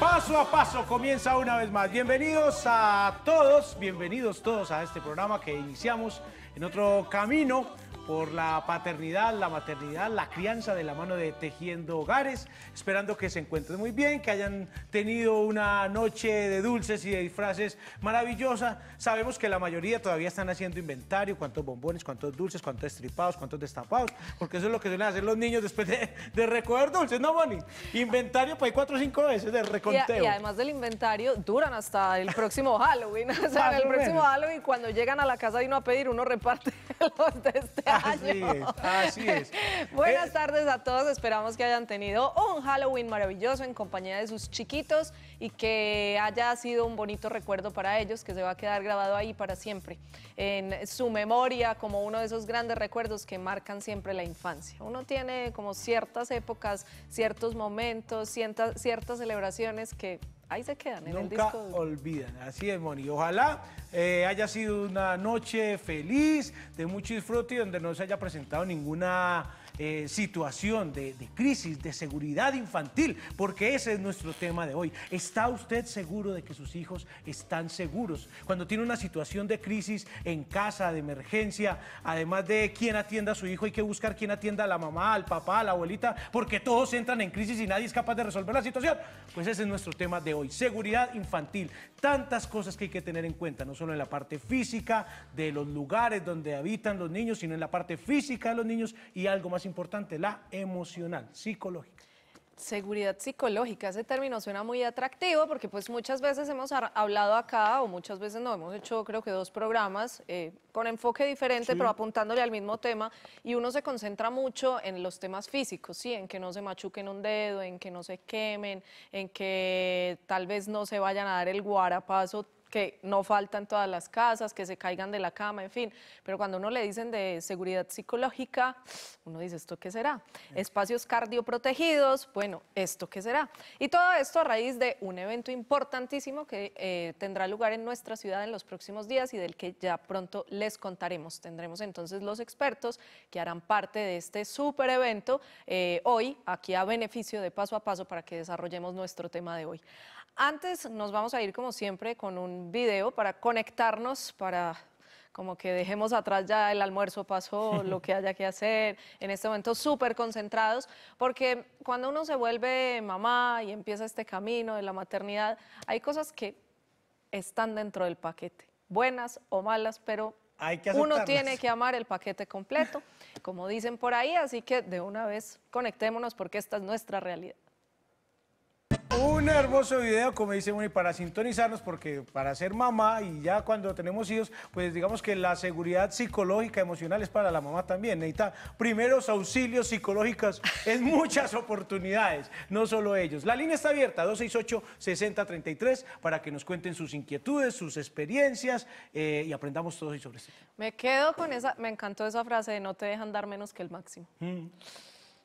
Paso a paso comienza una vez más. Bienvenidos a todos, bienvenidos todos a este programa que iniciamos en otro camino por la paternidad, la maternidad, la crianza de la mano de Tejiendo Hogares, esperando que se encuentren muy bien, que hayan tenido una noche de dulces y de disfraces maravillosa. Sabemos que la mayoría todavía están haciendo inventario, cuántos bombones, cuántos dulces, cuántos estripados, cuántos destapados, porque eso es lo que suelen hacer los niños después de, de recoger dulces, ¿no, Bonnie? Inventario pues, hay cuatro o cinco veces de reconteo. Y, además del inventario, duran hasta el próximo Halloween. o sea, el próximo Halloween, cuando llegan a la casa y uno a pedir, uno reparte los de este Así es, así es. Buenas eh, tardes a todos, esperamos que hayan tenido un Halloween maravilloso en compañía de sus chiquitos y que haya sido un bonito recuerdo para ellos, que se va a quedar grabado ahí para siempre, en su memoria como uno de esos grandes recuerdos que marcan siempre la infancia. Uno tiene como ciertas épocas, ciertos momentos, ciertas, ciertas celebraciones que Ahí se quedan en Nunca el olvidan. Así es, Moni. Ojalá eh, haya sido una noche feliz, de mucho disfrute y donde no se haya presentado ninguna eh, situación de, de crisis, de seguridad infantil, porque ese es nuestro tema de hoy. ¿Está usted seguro de que sus hijos están seguros? Cuando tiene una situación de crisis en casa, de emergencia, además de quién atienda a su hijo, hay que buscar quién atienda a la mamá, al papá, a la abuelita, porque todos entran en crisis y nadie es capaz de resolver la situación. Pues ese es nuestro tema de hoy. Seguridad infantil. Tantas cosas que hay que tener en cuenta, no solo en la parte física de los lugares donde habitan los niños, sino en la parte física de los niños y algo más importante importante, la emocional, psicológica. Seguridad psicológica, ese término suena muy atractivo porque pues muchas veces hemos hablado acá o muchas veces no, hemos hecho creo que dos programas eh, con enfoque diferente pero apuntándole al mismo tema y uno se concentra mucho en los temas físicos, sí, en que no se machuquen un dedo, en que no se quemen, en que tal vez no se vayan a dar el guarapazo que no faltan todas las casas, que se caigan de la cama, en fin. Pero cuando uno le dicen de seguridad psicológica, uno dice, ¿esto qué será? Espacios cardioprotegidos, bueno, ¿esto qué será? Y todo esto a raíz de un evento importantísimo que eh, tendrá lugar en nuestra ciudad en los próximos días y del que ya pronto les contaremos. Tendremos entonces los expertos que harán parte de este super evento eh, hoy, aquí a beneficio de paso a paso para que desarrollemos nuestro tema de hoy. Antes nos vamos a ir como siempre con un video para conectarnos, para como que dejemos atrás ya el almuerzo pasó, lo que haya que hacer, en este momento súper concentrados, porque cuando uno se vuelve mamá y empieza este camino de la maternidad, hay cosas que están dentro del paquete, buenas o malas, pero uno tiene que amar el paquete completo, como dicen por ahí, así que de una vez conectémonos porque esta es nuestra realidad. Un hermoso video, como dice Moni, para sintonizarnos, porque para ser mamá y ya cuando tenemos hijos, pues digamos que la seguridad psicológica, emocional es para la mamá también. Necesita primeros auxilios psicológicos en muchas oportunidades, no solo ellos. La línea está abierta, 268-6033, para que nos cuenten sus inquietudes, sus experiencias eh, y aprendamos todos y sobre sí. Este me quedo con esa, me encantó esa frase de no te dejan dar menos que el máximo. Mm.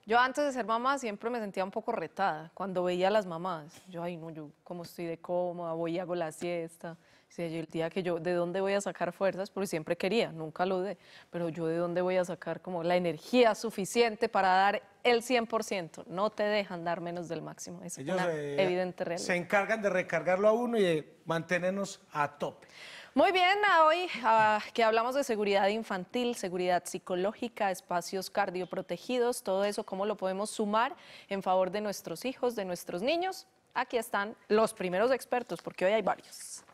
Yo antes de ser mamá siempre me sentía un poco retada cuando veía a las mamás. Yo, ay, no, yo como estoy de cómoda, voy y hago la siesta. el día que yo, ¿de dónde voy a sacar fuerzas? Porque siempre quería, nunca lo de, pero yo de dónde voy a sacar como la energía suficiente para dar el 100%. No te dejan dar menos del máximo. Es una eh, evidente realidad. Se encargan de recargarlo a uno y de mantenernos a tope. Muy bien, hoy que hablamos de seguridad infantil, seguridad psicológica, espacios cardioprotegidos, todo eso, ¿cómo lo podemos sumar en favor de nuestros hijos, de nuestros niños? Aquí están los primeros expertos, porque hoy hay varios.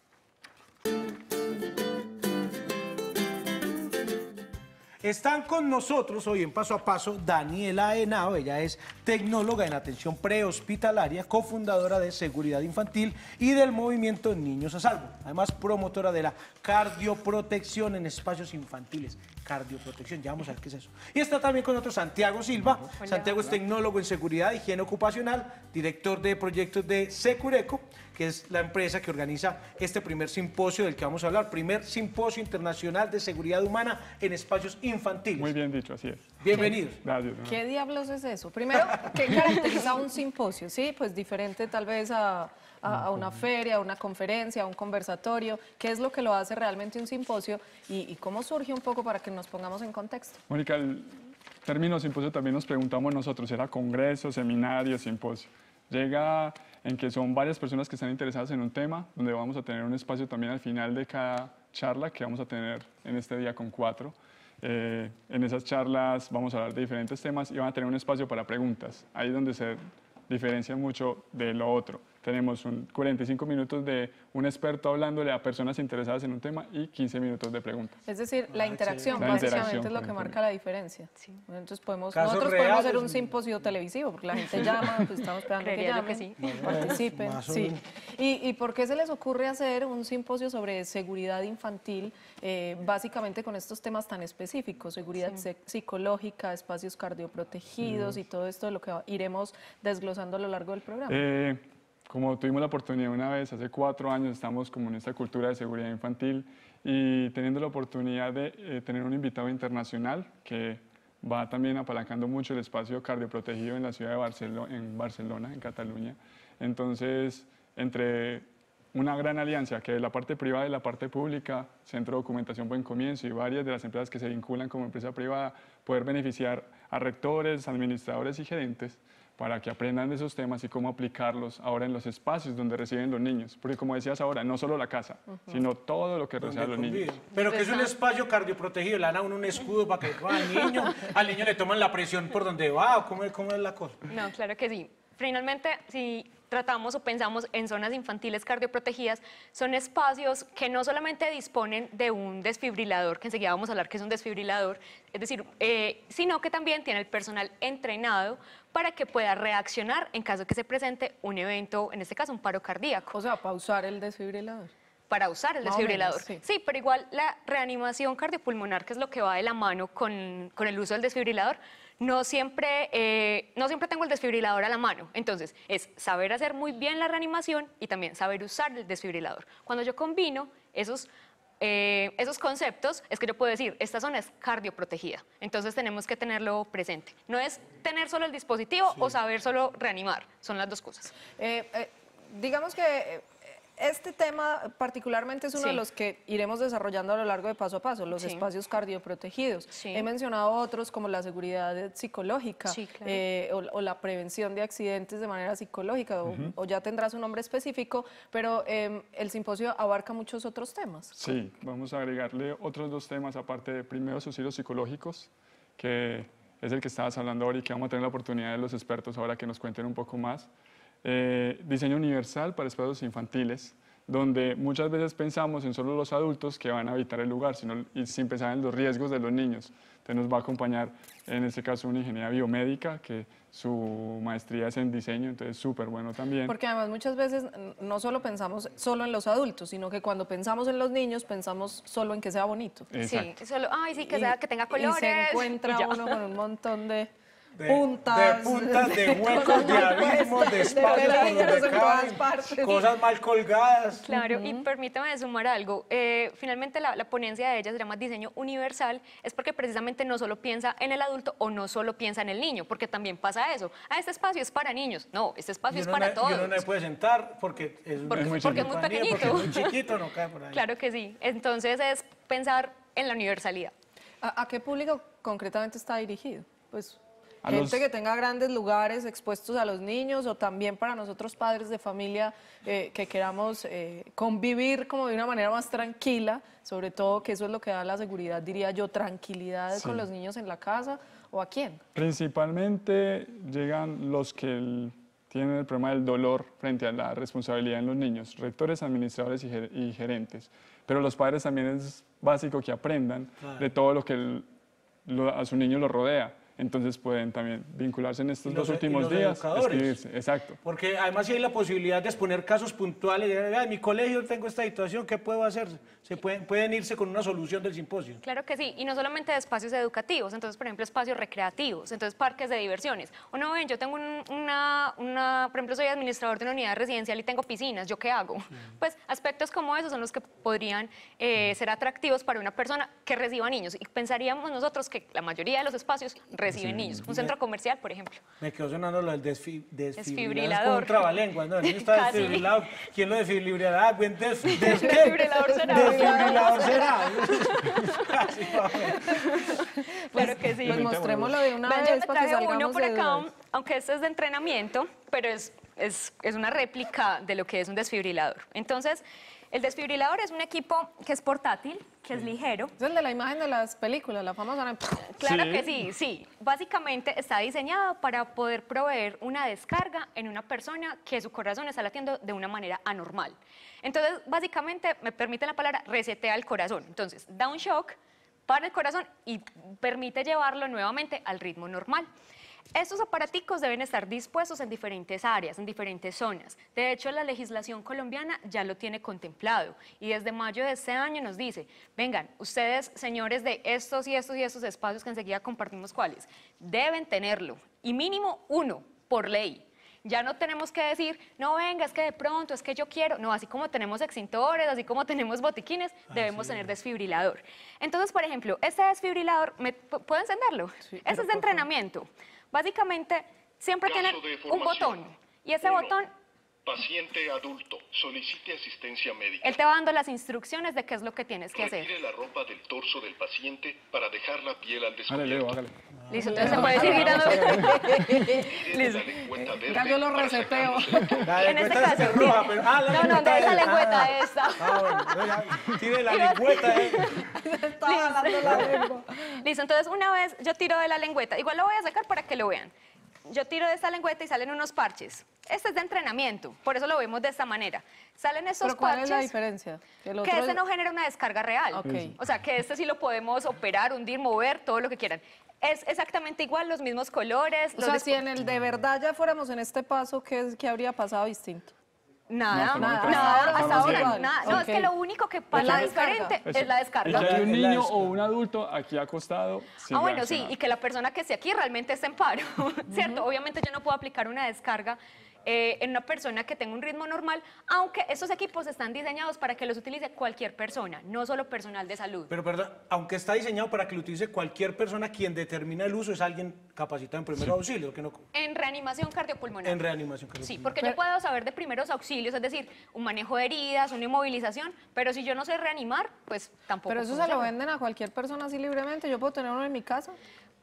Están con nosotros hoy en Paso a Paso Daniela Henao, ella es tecnóloga en atención prehospitalaria, cofundadora de Seguridad Infantil y del movimiento Niños a Salvo, además promotora de la cardioprotección en espacios infantiles cardioprotección. Ya vamos a ver qué es eso. Y está también con nosotros Santiago Silva. Santiago es tecnólogo en seguridad higiene ocupacional, director de proyectos de Secureco, que es la empresa que organiza este primer simposio del que vamos a hablar, primer simposio internacional de seguridad humana en espacios infantiles. Muy bien dicho, así es. Bienvenido. Gracias. ¿Qué diablos es eso? Primero, ¿qué caracteriza un simposio? Sí, pues diferente tal vez a a, una feria, a una conferencia, a un conversatorio? ¿Qué es lo que lo hace realmente un simposio y, cómo surge un poco para que nos pongamos en contexto? Mónica, el término simposio también nos preguntamos nosotros, era congreso, seminario, simposio. Llega en que son varias personas que están interesadas en un tema, donde vamos a tener un espacio también al final de cada charla que vamos a tener en este día con cuatro. Eh, en esas charlas vamos a hablar de diferentes temas y van a tener un espacio para preguntas. Ahí donde se diferencia mucho de lo otro. Tenemos un 45 minutos de un experto hablándole a personas interesadas en un tema y 15 minutos de preguntas. Es decir, la ah, interacción básicamente es lo que marca la diferencia. Entonces podemos, nosotros podemos hacer un pues, simposio televisivo, porque la gente llama, pues, estamos esperando que llamen, sí. participen. ¿Y, ¿Y, por qué se les ocurre hacer un simposio sobre seguridad infantil, eh, básicamente con estos temas tan específicos, seguridad psicológica, espacios cardioprotegidos y todo esto de lo que iremos desglosando a lo largo del programa? Eh, como tuvimos la oportunidad una vez, hace cuatro años estamos como en esta cultura de seguridad infantil y teniendo la oportunidad de eh, tener un invitado internacional que va también apalancando mucho el espacio cardioprotegido en la ciudad de Barcelona, en Barcelona, en Cataluña. Entonces, entre una gran alianza que es la parte privada y la parte pública, Centro de Documentación Buen Comienzo y varias de las empresas que se vinculan como empresa privada, poder beneficiar a rectores, administradores y gerentes para que aprendan esos temas y cómo aplicarlos ahora en los espacios donde reciben los niños. Porque como decías ahora, no solo la casa, sino todo lo que reciben los niños. Pero que es un espacio cardioprotegido, le dan a uno un escudo para que al niño, al niño le toman la presión por donde va, ¿cómo, cómo es la cosa? No, claro que sí. Finalmente, si tratamos o pensamos en zonas infantiles cardioprotegidas, son espacios que no solamente disponen de un desfibrilador, que enseguida vamos a hablar que es un desfibrilador, es decir, eh, sino que también tiene el personal entrenado para que pueda reaccionar en caso que se presente un evento, en este caso un paro cardíaco. O sea, usar el desfibrilador para usar el desfibrilador. sí. sí. pero igual la reanimación cardiopulmonar, que es lo que va de la mano con, con el uso del desfibrilador, no siempre, eh, no siempre tengo el desfibrilador a la mano. Entonces, es saber hacer muy bien la reanimación y también saber usar el desfibrilador. Cuando yo combino esos eh, esos conceptos es que yo puedo decir, esta zona es cardioprotegida, entonces tenemos que tenerlo presente. No es tener solo el dispositivo o saber solo reanimar, son las dos cosas. Eh, digamos que este tema particularmente es uno de los que iremos desarrollando a lo largo de paso a paso, los espacios cardioprotegidos. He mencionado otros como la seguridad psicológica eh, o, la prevención de accidentes de manera psicológica, o, ya tendrás un nombre específico, pero em, el simposio abarca muchos otros temas. Sí, vamos a agregarle otros dos temas, aparte de primeros auxilios psicológicos, que es el que estabas hablando ahora y que vamos a tener la oportunidad de los expertos ahora que nos cuenten un poco más. Eh, diseño universal para espacios infantiles, donde muchas veces pensamos en solo los adultos que van a habitar el lugar, sino, y sin pensar en los riesgos de los niños. Entonces nos va a acompañar, en este caso, una ingeniera biomédica que su maestría es en diseño, entonces súper bueno también. Porque además muchas veces no solo pensamos solo en los adultos, sino que cuando pensamos en los niños pensamos solo en que sea bonito. Sí, sí, que, sea, que tenga colores. Y se encuentra uno con un montón de de, puntas, de huecos, de abismos, de espacios de donde cosas mal colgadas. Claro, y permítame sumar algo. Eh, finalmente la, ponencia de ella se llama Diseño Universal, es porque precisamente no solo piensa en el adulto o no solo piensa en el niño, porque también pasa eso. Ah, este espacio es para niños. No, este espacio es para todos. Yo no me puede sentar porque es, muy, pequeñito. Porque es muy chiquito, no cae por ahí. Claro que sí. Entonces es pensar en la universalidad. ¿A, a qué público concretamente está dirigido? Pues Gente que tenga grandes lugares expuestos a los niños o también para nosotros padres de familia eh, que queramos eh, convivir como de una manera más tranquila, sobre todo que eso es lo que da la seguridad, diría yo, tranquilidad con los niños en la casa o a quién. Principalmente llegan los que tienen el problema del dolor frente a la responsabilidad en los niños, rectores, administradores y, gerentes. Pero los padres también es básico que aprendan de todo lo que a su niño lo rodea entonces pueden también vincularse en estos dos e-, últimos días, exacto. Porque además si hay la posibilidad de exponer casos puntuales, de, mi colegio tengo esta situación, ¿qué puedo hacer? Se pueden, pueden irse con una solución del simposio. Claro que sí, y no solamente de espacios educativos, entonces por ejemplo espacios recreativos, entonces parques de diversiones. O no ven, yo tengo una, por ejemplo soy administrador de una unidad residencial y tengo piscinas, ¿yo qué hago? Pues aspectos como esos son los que podrían eh, mm. ser atractivos para una persona que reciba niños y pensaríamos nosotros que la mayoría de los espacios reciben reciben niños. Un centro comercial, por ejemplo. Me quedó sonando lo del desfibrilador. No, el niño está desfibrilado. ¿Quién lo desfibrilará? Ah, desfibrilador será. Desfibrilador será. claro que sí. Pues mostrémoslo de una vez para que uno por acá, aunque este es de entrenamiento, pero es, es, es una réplica de lo que es un desfibrilador. Entonces... El desfibrilador es un equipo que es portátil, que es ligero. Es el de la imagen de las películas, la famosa... Claro que sí, sí. Básicamente está diseñado para poder proveer una descarga en una persona que su corazón está latiendo de una manera anormal. Entonces, básicamente, me permite la palabra, resetea el corazón. Entonces, da un shock, para el corazón y permite llevarlo nuevamente al ritmo normal. Estos aparaticos deben estar dispuestos en diferentes áreas, en diferentes zonas. De hecho, la legislación colombiana ya lo tiene contemplado y desde mayo de este año nos dice, vengan, ustedes, señores de estos y estos y estos espacios que enseguida compartimos cuáles, deben tenerlo y mínimo uno por ley. Ya no tenemos que decir, no venga, es que de pronto, es que yo quiero. No, así como tenemos extintores, así como tenemos botiquines, debemos tener desfibrilador. Entonces, por ejemplo, este desfibrilador, ¿me, ¿puedo encenderlo? Sí, este es de entrenamiento. Básicamente, siempre tiene un botón y ese botón Paciente adulto, solicite asistencia médica. Él te va dando las instrucciones de qué es lo que tienes que hacer. Retire la ropa del torso del paciente para dejar la piel al descubierto. Hágale, Leo, Listo, entonces se puede ah, seguir mirando. Listo. Cambio los receteos. En este caso. Roja, pero, ah, la no, no, es la lengüeta ah, esta. Ah, bueno, tire la lengüeta. Eh. Estaba Listo. la lengua. Listo, entonces una vez yo tiro de la lengüeta. Igual lo voy a sacar para que lo vean yo tiro de esta lengüeta y salen unos parches. Este es de entrenamiento, por eso lo vemos de esta manera. Salen esos ¿Pero cuál parches. es la diferencia? Que este no genera una descarga real. O sea, que este sí lo podemos operar, hundir, mover, todo lo que quieran. Es exactamente igual, los mismos colores. O si en el de verdad ya fuéramos en este paso, qué habría pasado distinto? Nada, no, nada, hasta ahora, nada. No, es que lo único que pasa es la diferente descarga. es la descarga. que un niño o un adulto aquí acostado. Ah, bueno, sí, y que la persona que esté aquí realmente esté en paro, ¿cierto? Obviamente yo no puedo aplicar una descarga eh, en una persona que tenga un ritmo normal, aunque estos equipos están diseñados para que los utilice cualquier persona, no solo personal de salud. Pero perdón, aunque está diseñado para que lo utilice cualquier persona, quien determina el uso es alguien capacitado en primeros auxilios. Que no... En reanimación cardiopulmonar. En reanimación cardiopulmonar. Sí, porque yo puedo saber de primeros auxilios, es decir, un manejo de heridas, una inmovilización, pero si yo no sé reanimar, pues tampoco. Pero eso se lo venden a cualquier persona así libremente, yo puedo tener uno en mi casa.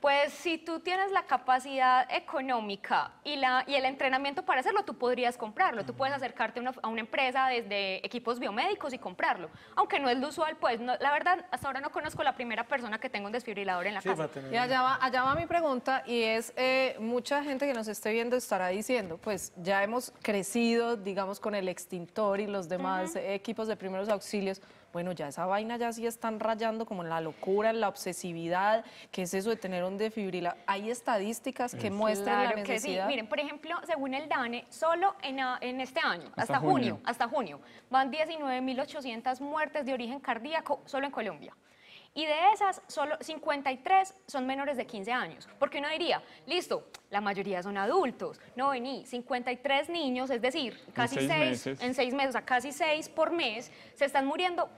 Pues si tú tienes la capacidad económica y, la, y el entrenamiento para hacerlo, tú podrías comprarlo. Tú puedes acercarte a una empresa desde equipos biomédicos y comprarlo. Aunque no es lo usual, pues no, la verdad, hasta ahora no conozco la primera persona que tenga un desfibrilador en la casa. Y allá va, mi pregunta y es, eh, mucha gente que nos esté viendo estará diciendo, pues ya hemos crecido, digamos, con el extintor y los demás equipos de primeros auxilios bueno, ya esa vaina ya sí están rayando como en la locura, en la obsesividad, que es eso de tener un defibrilador? ¿Hay estadísticas que muestran claro la necesidad? Que sí. Miren, por ejemplo, según el DANE, solo en, ah, en este año, hasta, junio, hasta junio, van 19.800 muertes de origen cardíaco solo en Colombia. Y de esas, solo 53 son menores de 15 años. Porque uno diría, listo, la mayoría son adultos. No, vení, 53 niños, es decir, casi seis en seis meses, o sea, casi seis por mes, se están muriendo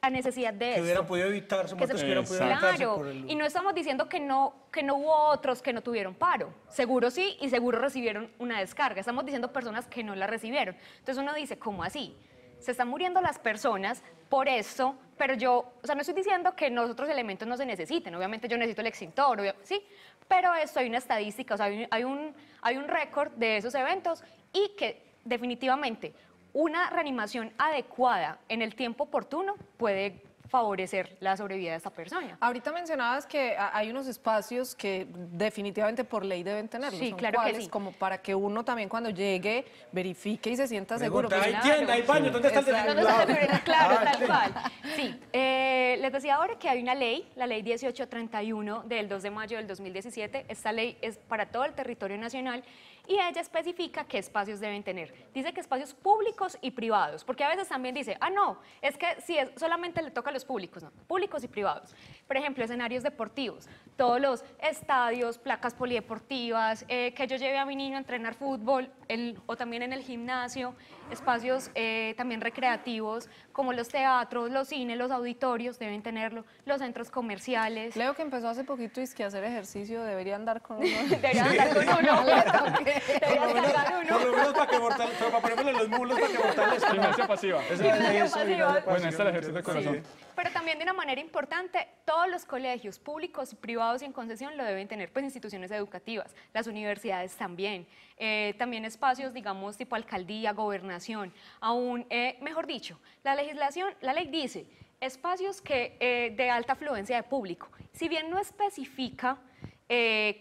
a necesidad de que hubiera podido evitarse que, se, que hubiera podido claro y no estamos diciendo que no que no hubo otros que no tuvieron paro seguro sí y seguro recibieron una descarga estamos diciendo personas que no la recibieron entonces uno dice cómo así se están muriendo las personas por esto pero yo, o sea, no estoy diciendo que los otros elementos no se necesiten, obviamente yo necesito el extintor, sí, pero esto hay una estadística, o sea, hay hay un, hay un récord de esos eventos y que definitivamente una reanimación adecuada en el tiempo oportuno puede favorecer la sobrevida de esta persona. Ahorita mencionabas que hay unos espacios que definitivamente por ley deben tener Sí, claro cuáles? que sí. Como para que uno también cuando llegue verifique y se sienta seguro. ¿Hay tienda? ¿Hay baño? ¿Dónde está el Claro, ah, tal cual. Sí, eh, les decía ahora que hay una ley, la ley 1831 del 2 de mayo del 2017. Esta ley es para todo el territorio nacional y ella especifica qué espacios deben tener. Dice que espacios públicos y privados, porque a veces también dice, ah, no, es que si es, solamente le toca a los públicos, no, públicos y privados. Por ejemplo, escenarios deportivos, todos los estadios, placas polideportivas, eh, que yo lleve a mi niño a entrenar fútbol o también en el gimnasio, espacios eh, también recreativos como los teatros, los cines, los auditorios deben tenerlo, los centros comerciales. Leo que empezó hace poquito y es que hacer ejercicio debería andar con uno. debería andar con uno. Por lo para que pero para ponerle los mulos para que mortales. pasiva. Bueno, este el ejercicio de corazón. Pero también de una manera importante, todos los colegios públicos, privados y en concesión lo deben tener pues instituciones educativas, las universidades también. Eh, también espacios, digamos, tipo alcaldía, gobernación, aún, eh, mejor dicho, la legislación, la ley dice espacios que, eh, de alta afluencia de público. Si bien no especifica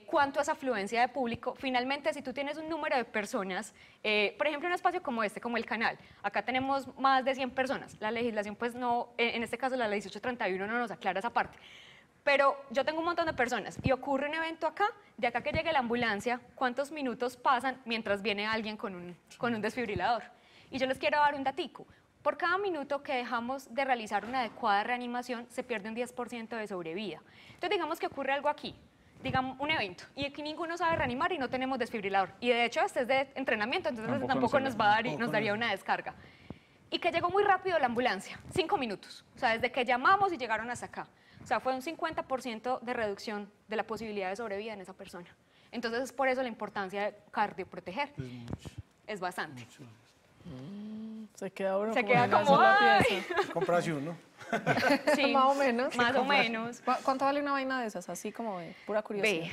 cuánto es afluencia de público. Finalmente, si tú tienes un número de personas, por ejemplo, un espacio como este, como el canal, acá tenemos más de 100 personas. La legislación, pues no, en este caso la ley 1831 no nos aclara esa parte. Pero yo tengo un montón de personas y ocurre un evento acá, de acá que llegue la ambulancia, ¿cuántos minutos pasan mientras viene alguien con un, con un desfibrilador? Y yo les quiero dar un datico. Por cada minuto que dejamos de realizar una adecuada reanimación, se pierde un 10% de sobrevida. Entonces, digamos que ocurre algo aquí, digamos, un evento, y aquí ninguno sabe reanimar y no tenemos desfibrilador. Y de hecho, este es de entrenamiento, entonces tampoco, nos, nos, va a dar y nos daría una descarga. Y que llegó muy rápido la ambulancia, cinco minutos. O sea, desde que llamamos y llegaron hasta acá. O sea, fue un 50% de reducción de la posibilidad de sobrevida en esa persona. Entonces es por eso la importancia de cardioproteger. Es, mucho, es bastante. Mm, se queda uno se queda como uno. más o menos. Más o menos. ¿Cuánto vale una vaina de esas? Así como de pura curiosidad.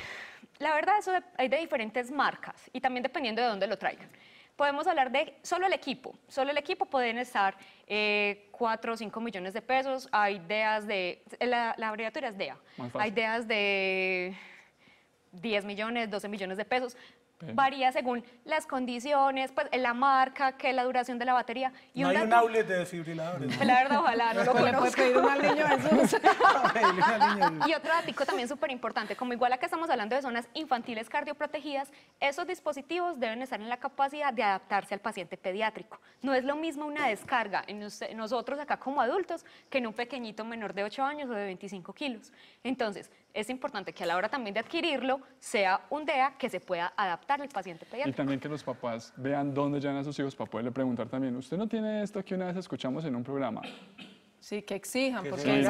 La verdad, eso hay de diferentes marcas y también dependiendo de dónde lo traigan podemos hablar de solo el equipo. Solo el equipo pueden estar eh, 4 o 5 millones de pesos. Hay ideas de. La, la abreviatura es DEA. Hay ideas de 10 millones, 12 millones de pesos. Varía según las condiciones, pues la marca, que la duración de la batería. Y no un hay un de desfibriladores. La verdad, ojalá, no lo conozco. niño y otro dato también súper importante, como igual a que estamos hablando de zonas infantiles cardioprotegidas, esos dispositivos deben estar en la capacidad de adaptarse al paciente pediátrico. No es lo mismo una descarga en nosotros acá como adultos que en un pequeñito menor de 8 años o de 25 kilos. Entonces, es importante que a la hora también de adquirirlo sea un DEA que se pueda adaptar al paciente pediátrico. Y también que los papás vean dónde llegan a sus hijos para poderle preguntar también, usted no tiene esto que una vez escuchamos en un programa. Sí, que exijan, porque ahí es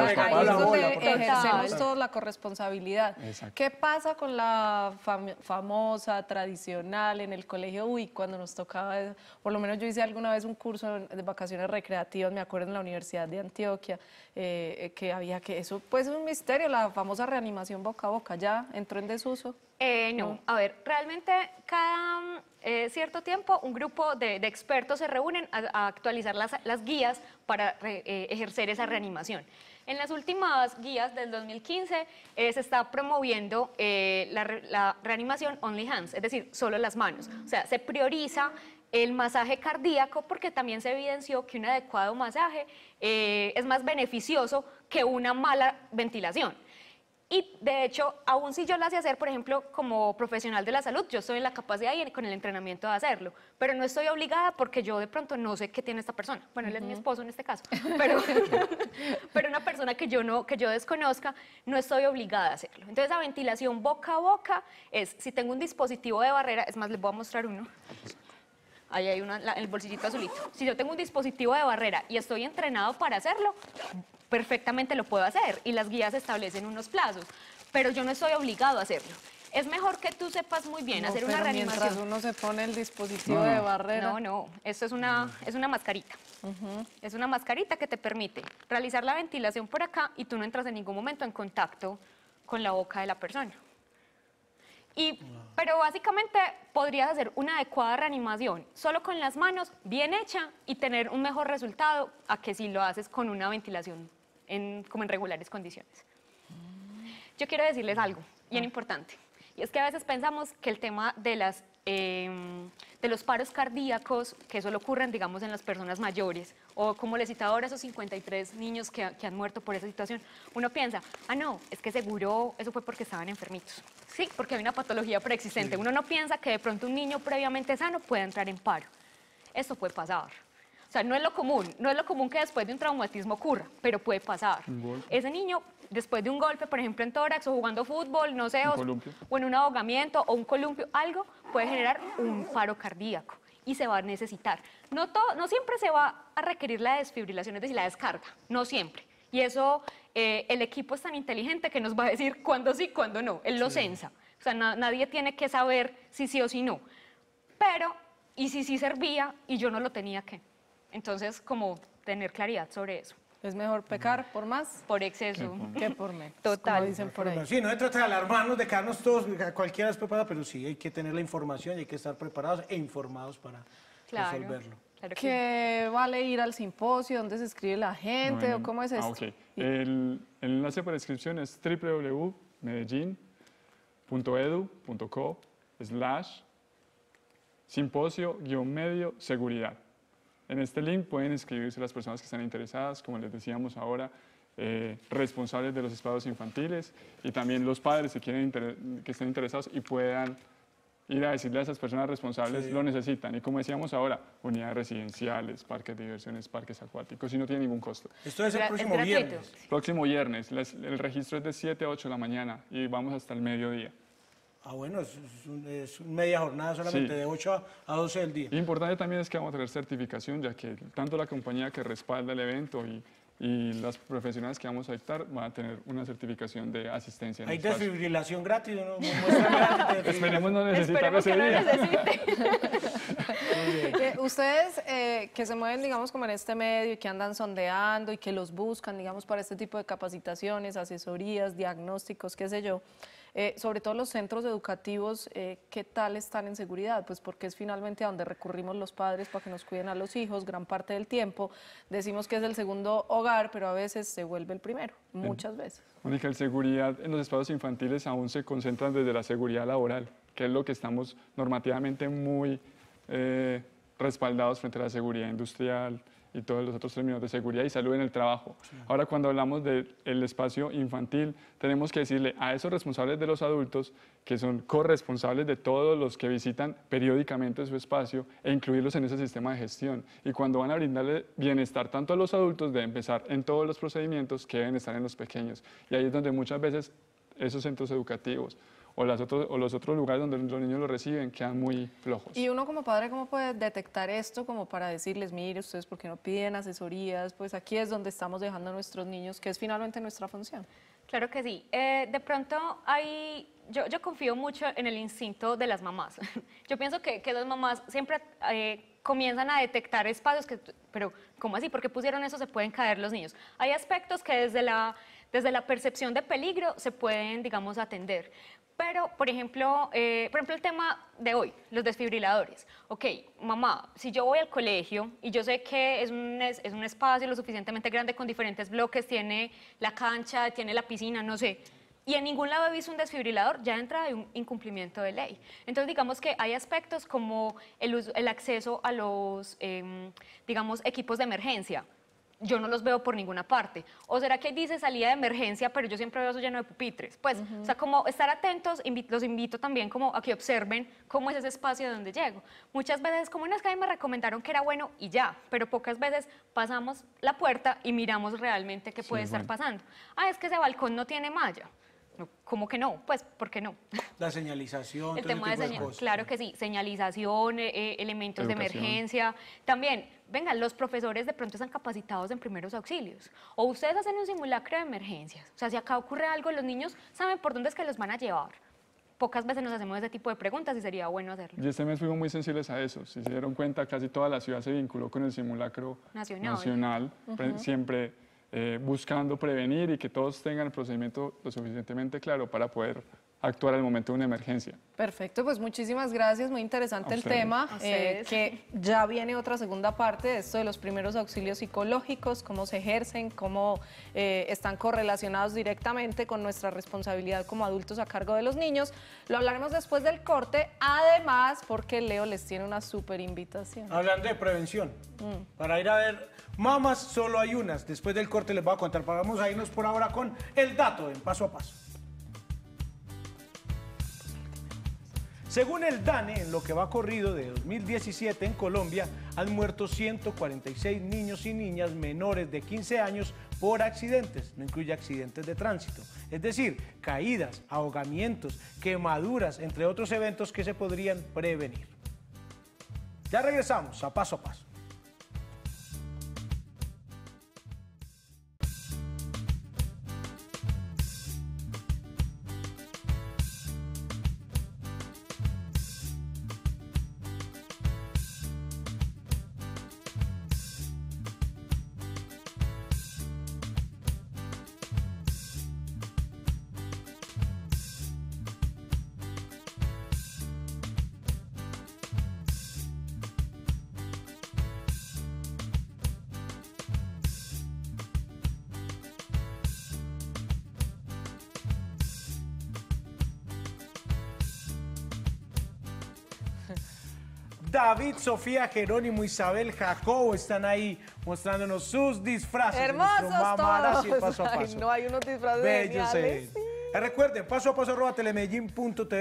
ejercemos todos la corresponsabilidad. ¿Qué pasa con la famosa, tradicional, en el colegio? Uy, cuando nos tocaba, por lo menos yo hice alguna vez un curso de vacaciones recreativas, me acuerdo en la Universidad de Antioquia, eh, eh, que había que eso, pues es un misterio, la famosa reanimación boca a boca, ¿ya entró en desuso? Eh, no. a ver, realmente cada mm, cierto tiempo un grupo de, expertos se reúnen a, actualizar las, las, guías para ejercer esa reanimación. En las últimas guías del 2015 se está promoviendo la, la, reanimación only hands, es decir, solo las manos. O sea, se prioriza el masaje cardíaco, porque también se evidenció que un adecuado masaje eh, es más beneficioso que una mala ventilación. Y de hecho, aún si yo lo hacía hacer, por ejemplo, como profesional de la salud, yo soy en la capacidad y con el entrenamiento de hacerlo, pero no estoy obligada porque yo de pronto no sé qué tiene esta persona. Bueno, él es mi esposo en este caso, pero, pero una persona que yo, no, que yo desconozca, no estoy obligada a hacerlo. Entonces, la ventilación boca a boca es, si tengo un dispositivo de barrera, es más, les voy a mostrar uno. Ahí hay una, el bolsillito azulito. Si yo tengo un dispositivo de barrera y estoy entrenado para hacerlo, perfectamente lo puedo hacer y las guías establecen unos plazos, pero yo no estoy obligado a hacerlo. Es mejor que tú sepas muy bien hacer una reanimación. Mientras uno se pone el dispositivo de barrera. No, no, esto es una, es una mascarita. Es una mascarita que te permite realizar la ventilación por acá y tú no entras en ningún momento en contacto con la boca de la persona pero básicamente podrías hacer una adecuada reanimación solo con las manos, bien hecha, y tener un mejor resultado a que si lo haces con una ventilación como en regulares condiciones. Yo quiero decirles algo bien ah. importante, y es que a veces pensamos que el tema de las Em, de los paros cardíacos que solo ocurren, digamos, en las personas mayores. O como les citaba ahora, esos 53 niños que, han muerto por esa situación. Uno piensa, ah, no, es que seguro eso fue porque estaban enfermitos. Sí, porque hay una patología preexistente. Uno no piensa que de pronto un niño previamente sano pueda entrar en paro. Eso puede pasar. O sea, no es lo común, no es lo común que después de un traumatismo ocurra, pero puede pasar. Ese niño después de un golpe, por ejemplo, en tórax o jugando fútbol, no sé, o, en un ahogamiento o un columpio, algo puede generar un paro cardíaco y se va a necesitar. No, no siempre se va a requerir la desfibrilación, es decir, la descarga, no siempre. Y eso, eh, el equipo es tan inteligente que nos va a decir cuándo sí, cuándo no. Él lo sí. O sea, nadie tiene que saber si sí o si no. Pero, y si sí servía y yo no lo tenía que. Entonces, como tener claridad sobre eso. Es mejor pecar por más por exceso que por menos. Total. dicen por ahí. Sí, no se trata de alarmarnos, de quedarnos todos, cualquiera es preparada, pero sí hay que tener la información y hay que estar preparados e informados para resolverlo. Claro que... ¿Qué vale ir al simposio? ¿Dónde se escribe la gente? ¿O cómo es ah, esto? el, enlace para inscripción es www.medellin.edu.co slash simposio-medio seguridad. En este link pueden inscribirse las personas que están interesadas, como les decíamos ahora, eh, responsables de los espacios infantiles y también los padres que, quieren estén interesados y puedan ir a decirle a esas personas responsables lo necesitan. Y como decíamos ahora, unidades residenciales, parques de diversiones, parques acuáticos, y no tiene ningún costo. Esto es el próximo viernes. Próximo viernes. el registro es de 7 a 8 de la mañana y vamos hasta el mediodía. Ah, bueno, es, media jornada solamente de 8 a, 12 del día. Importante también es que vamos a tener certificación, ya que tanto la compañía que respalda el evento y, y las profesionales que vamos a dictar van a tener una certificación de asistencia. Hay desfibrilación gratis, ¿no? Esperemos no necesitar ese eh, Ustedes eh, que se mueven, digamos, como en este medio y que andan sondeando y que los buscan, digamos, para este tipo de capacitaciones, asesorías, diagnósticos, qué sé yo, eh, sobre todo los centros educativos, eh, ¿qué tal están en seguridad? Pues porque es finalmente a donde recurrimos los padres para que nos cuiden a los hijos gran parte del tiempo. Decimos que es el segundo hogar, pero a veces se vuelve el primero, muchas veces. Mónica, la seguridad en los espacios infantiles aún se concentran desde la seguridad laboral, que es lo que estamos normativamente muy eh, respaldados frente a la seguridad industrial, y todos los otros términos de seguridad y salud en el trabajo. Ahora, cuando hablamos del espacio infantil, tenemos que decirle a esos responsables de los adultos, que son corresponsables de todos los que visitan periódicamente su espacio, e incluirlos en ese sistema de gestión. Y cuando van a brindarle bienestar tanto a los adultos, de empezar en todos los procedimientos que deben estar en los pequeños. Y ahí es donde muchas veces esos centros educativos, o, los otros lugares donde los niños lo reciben quedan muy flojos. Y uno como padre, ¿cómo puede detectar esto como para decirles, mire, ustedes por qué no piden asesorías? Pues aquí es donde estamos dejando a nuestros niños, que es finalmente nuestra función. Claro que sí. Eh, de pronto hay, yo, yo, confío mucho en el instinto de las mamás. Yo pienso que, que las mamás siempre eh, comienzan a detectar espacios que, pero ¿cómo así? ¿Por qué pusieron eso? Se pueden caer los niños. Hay aspectos que desde la, desde la percepción de peligro se pueden, digamos, atender. Pero, por ejemplo, eh, por ejemplo, el tema de hoy, los desfibriladores. Ok, mamá, si yo voy al colegio y yo sé que es un, espacio lo suficientemente grande con diferentes bloques, tiene la cancha, tiene la piscina, no sé, y en ningún lado he visto un desfibrilador, ya entra de un incumplimiento de ley. Entonces, digamos que hay aspectos como el, acceso a los, em, digamos, equipos de emergencia yo no los veo por ninguna parte. O será que dice salida de emergencia, pero yo siempre veo eso lleno de pupitres. Pues, o sea, como estar atentos, los invito también como a que observen cómo es ese espacio de donde llego. Muchas veces, como en las me recomendaron que era bueno y ya, pero pocas veces pasamos la puerta y miramos realmente qué puede estar pasando. Ah, es que ese balcón no tiene malla. ¿Cómo que no? Pues, ¿por qué no? La señalización. El tema de, claro que sí, señalización, eh, eh, elementos de emergencia. También, vengan, los profesores de pronto están capacitados en primeros auxilios. O ustedes hacen un simulacro de emergencias. O sea, si acá ocurre algo, los niños saben por dónde es que los van a llevar pocas veces nos hacemos ese tipo de preguntas y sería bueno hacerlo. Y este mes fuimos muy sensibles a eso. Si se dieron cuenta, casi toda la ciudad se vinculó con el simulacro nacional. Siempre eh, buscando prevenir y que todos tengan el procedimiento lo suficientemente claro para poder actuar al momento de una emergencia. Perfecto, pues muchísimas gracias, muy interesante el tema, eh, que ya viene otra segunda parte de esto de los primeros auxilios psicológicos, cómo se ejercen, cómo eh, están correlacionados directamente con nuestra responsabilidad como adultos a cargo de los niños. Lo hablaremos después del corte, además porque Leo les tiene una súper invitación. Hablando de prevención, mm. para ir a ver, mamás solo hay unas, después del corte les voy a contar, vamos a irnos por ahora con el dato en paso a paso. Según el DANE, en lo que va corrido de 2017 en Colombia, han muerto 146 niños y niñas menores de 15 años por accidentes, no incluye accidentes de tránsito, es decir, caídas, ahogamientos, quemaduras, entre otros eventos que se podrían prevenir. Ya regresamos a paso a paso. Sofía, Jerónimo, Isabel, Jacobo están ahí mostrándonos sus disfraces. Hermosos todos. Paso a paso. no hay unos disfraces Recuerden, paso a paso arroba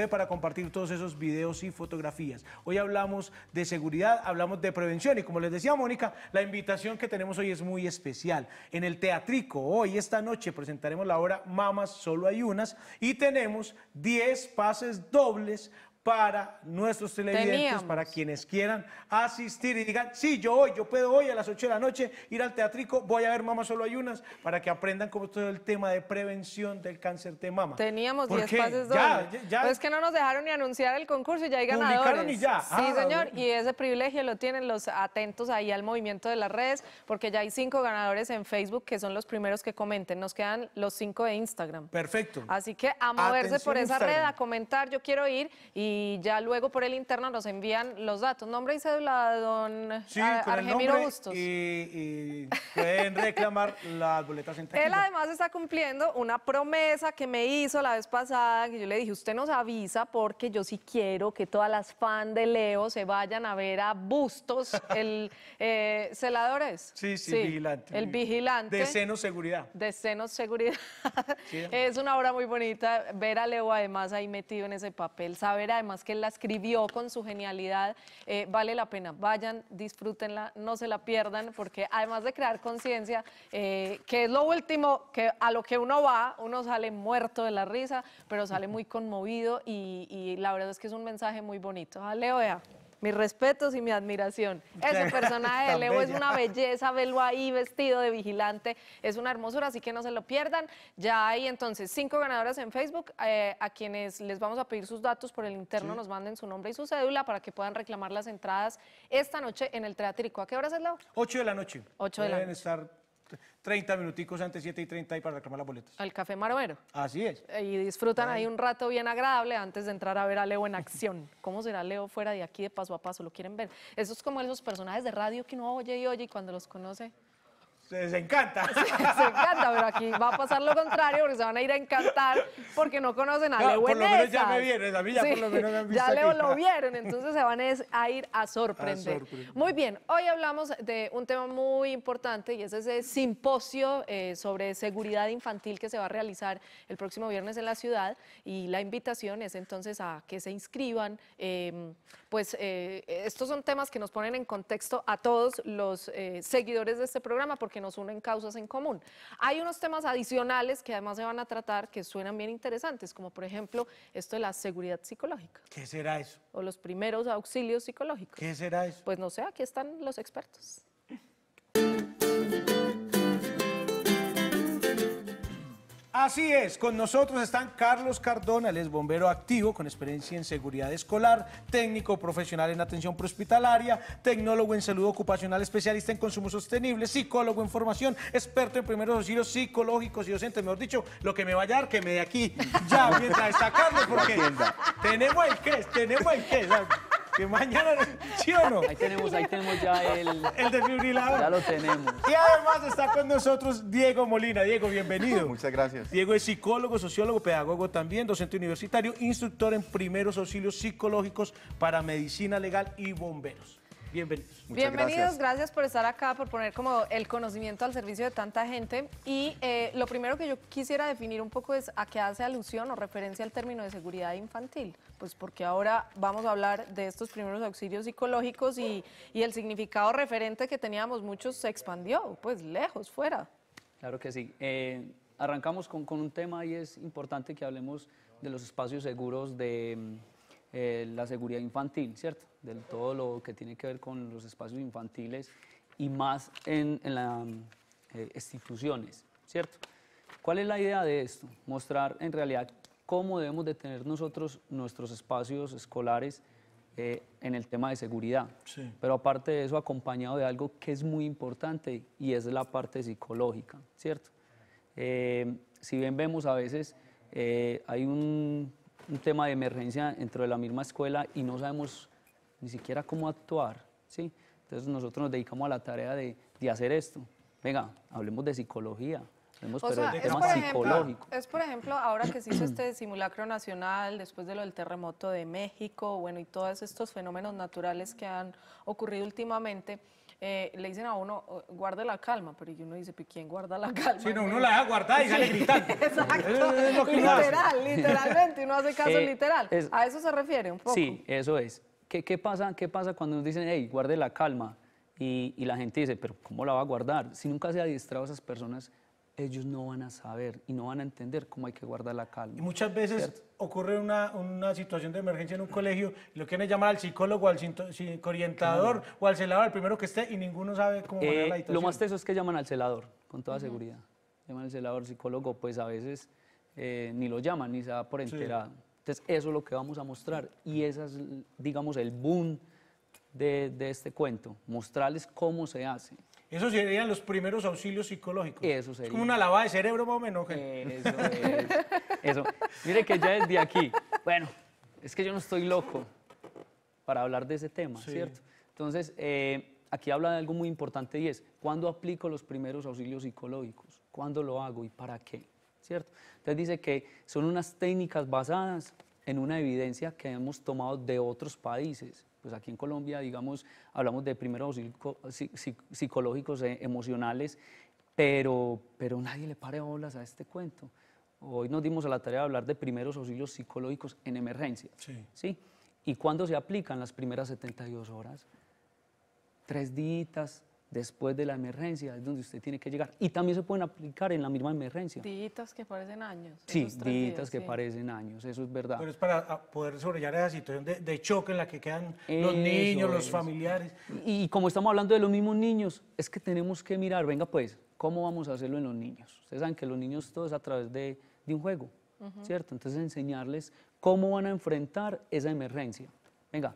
para compartir todos esos videos y fotografías. Hoy hablamos de seguridad, hablamos de prevención y como les decía Mónica, la invitación que tenemos hoy es muy especial. En el Teatrico, hoy esta noche presentaremos la obra Mamas Solo Hay Unas y tenemos 10 pases dobles para nuestros televidentes, para quienes quieran asistir y digan, sí, yo hoy, yo puedo hoy a las 8 de la noche ir al teatrico, voy a ver Mamá Solo Hay para que aprendan como todo el tema de prevención del cáncer de mama. Teníamos 10 pases ya, Pues es que no nos dejaron ni anunciar el concurso y ya hay ganadores. y ya. Ah, sí, señor, y ese privilegio lo tienen los atentos ahí al movimiento de las redes, porque ya hay cinco ganadores en Facebook que son los primeros que comenten. Nos quedan los cinco de Instagram. Perfecto. Así que a moverse por esa red, a comentar, yo quiero ir y y ya luego por el interno nos envían los datos, nombre y cédula don sí, Argemiro Bustos. Y, pueden reclamar las boletas en Él además está cumpliendo una promesa que me hizo la vez pasada, que yo le dije, usted nos avisa porque yo sí quiero que todas las fans de Leo se vayan a ver a Bustos, el celadores eh, celador Sí, sí, vigilante. El vigilante. De seno seguridad. De seno seguridad. es una obra muy bonita ver a Leo además ahí metido en ese papel, saber además más que él la escribió con su genialidad, eh, vale la pena. Vayan, disfrútenla, no se la pierdan, porque además de crear conciencia, eh, que es lo último que a lo que uno va, uno sale muerto de la risa, pero sale muy conmovido y, la verdad es que es un mensaje muy bonito. Aleo ah, vea. Mis respetos y mi admiración. Ese personaje de Leo es una belleza, velo ahí vestido de vigilante, es una hermosura, así que no se lo pierdan. Ya hay entonces cinco ganadoras en Facebook eh, a quienes les vamos a pedir sus datos por el interno, nos manden su nombre y su cédula para que puedan reclamar las entradas esta noche en el Teatrico. ¿A qué hora es, Leo? 8 de la noche. 8 de la noche. Deben estar 30 minuticos antes 7 y 30 para reclamar las boletas. Al Café Maromero. Así es. Y disfrutan ahí un rato bien agradable antes de entrar a ver a Leo en acción. ¿Cómo será Leo fuera de aquí de paso a paso? ¿Lo quieren ver? Esos es como esos personajes de radio que uno oye y oye y cuando los conoce... Se desencanta. Se encanta, pero aquí va a pasar lo contrario porque se van a ir a encantar porque no conocen a ah, Leo Por lo menos ya me vieron, a mí ya por lo menos me han visto. Ya lo vieron, entonces se van a ir a sorprender. Muy bien, hoy hablamos de un tema muy importante y es ese simposio eh, sobre seguridad infantil que se va a realizar el próximo viernes en la ciudad y la invitación es entonces a que se inscriban. Em, pues eh, estos son temas que nos ponen en contexto a todos los eh, seguidores de este programa porque que nos unen causas en común. Hay unos temas adicionales que además se van a tratar que suenan bien interesantes, como por ejemplo esto de la seguridad psicológica. ¿Qué será eso? O los primeros auxilios psicológicos. ¿Qué será eso? Pues no sé, aquí están los expertos. Así es, con nosotros están Carlos Cardona, él es bombero activo con experiencia en seguridad escolar, técnico profesional en atención prehospitalaria, tecnólogo en salud ocupacional, especialista en consumo sostenible, psicólogo en formación, experto en primeros auxilios psicológicos y docente. Mejor dicho, lo que me vaya a dar, que me de aquí ya mientras está Carlos, porque tenemos el que, tenemos el que que mañana, ¿sí o no? Ahí tenemos, ahí tenemos ya el... El desfibrilador. Ya lo tenemos. Y además está con nosotros Diego Molina. Diego, bienvenido. Muchas gracias. Diego es psicólogo, sociólogo, pedagogo también, docente universitario, instructor en primeros auxilios psicológicos para medicina legal y bomberos. Bienvenidos. gracias. por estar acá, por poner como el conocimiento al servicio de tanta gente. Y eh, lo primero que yo quisiera definir un poco es a qué hace alusión o referencia al término de seguridad infantil. Pues porque ahora vamos a hablar de estos primeros auxilios psicológicos y, el significado referente que teníamos muchos se expandió, pues lejos, fuera. Claro que sí. Eh, arrancamos con un tema y es importante que hablemos de los espacios seguros de eh, la seguridad infantil, ¿cierto? De todo lo que tiene que ver con los espacios infantiles y más en, las eh, instituciones, ¿cierto? ¿Cuál es la idea de esto? Mostrar en realidad cómo debemos de tener nosotros nuestros espacios escolares eh, en el tema de seguridad. Sí. Pero aparte de eso, acompañado de algo que es muy importante y es la parte psicológica, ¿cierto? si bien vemos a veces hay un un tema de emergencia dentro de la misma escuela y no sabemos ni siquiera cómo actuar, ¿sí? Entonces nosotros nos dedicamos a la tarea de, de hacer esto. Venga, hablemos de psicología, hablemos pero tema psicológico. Es por ejemplo, ahora que se hizo este simulacro nacional, después de lo del terremoto de México, bueno, y todos estos fenómenos naturales que han ocurrido últimamente, eh, le dicen a uno, oh, guarde la calma, pero yo uno dice, pues, ¿quién guarda la calma? Si no, uno la deja guardada y sale gritando. Exacto, literal, literalmente, uno hace caso eh, literal. a eso se refiere un poco. Sí, eso es. ¿Qué, pasa, qué pasa cuando nos dicen, hey, guarde la calma? Y, la gente dice, pero ¿cómo la va a guardar? Si nunca se ha adiestrado esas personas ellos no van a saber y no van a entender cómo hay que guardar la calma. Y muchas veces ocurre una, una, situación de emergencia en un colegio, lo quieren llamar al psicólogo, al orientador o al celador, el primero que esté, y ninguno sabe cómo manejar la situación. Eh, lo más teso es que llaman al celador, con toda seguridad. Llaman al celador, psicólogo, pues a veces eh, ni lo llaman, ni se da por enterado. Entonces, eso es lo que vamos a mostrar y ese es, digamos, el boom de, de este cuento, mostrarles cómo se hace. Eso serían los primeros auxilios psicológicos. Es como una lavada de cerebro más o menos. Eso Mire que ya desde aquí. Bueno, es que yo no estoy loco para hablar de ese tema, ¿cierto? Entonces, eh, aquí habla de algo muy importante y es, ¿cuándo aplico los primeros auxilios psicológicos? ¿Cuándo lo hago y para qué? ¿Cierto? Entonces dice que son unas técnicas basadas en una evidencia que hemos tomado de otros países pues aquí en Colombia, digamos, hablamos de primeros auxilios psicológicos, eh, emocionales, pero, pero nadie le pare olas a este cuento. Hoy nos dimos a la tarea de hablar de primeros auxilios psicológicos en emergencia. Sí. ¿sí? ¿Y cuándo se aplican las primeras 72 horas? Tres ditas después de la emergencia es donde usted tiene que llegar. Y también se pueden aplicar en la misma emergencia. Ditas que parecen años. Sí, ditas que parecen años, eso es verdad. Pero es para ah, poder sobrellevar esa situación de, choque en la que quedan los niños, los familiares. Y, como estamos hablando de los mismos niños, es que tenemos que mirar, venga pues, ¿cómo vamos a hacerlo en los niños? Ustedes saben que los niños todo es a través de, un juego, ¿cierto? Entonces enseñarles cómo van a enfrentar esa emergencia. Venga,